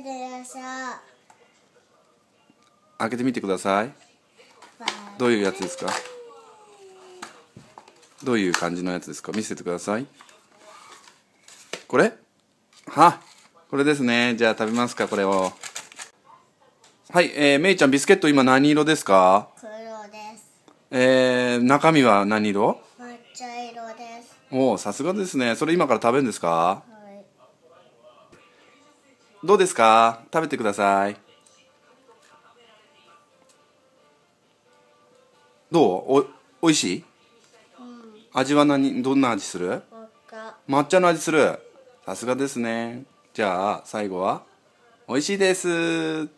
てくださ開けてみてくださいどういうやつですかどういう感じのやつですか見せてくださいこれはこれですねじゃあ食べますかこれをはい、えー、めいちゃんビスケット今何色ですか黒ですえー、中身は何色抹茶色ですおおさすがですねそれ今から食べるんですかどうですか食べてくださいどうおおいしい、うん、味は何どんな味する抹茶の味するさすがですねじゃあ最後はおいしいです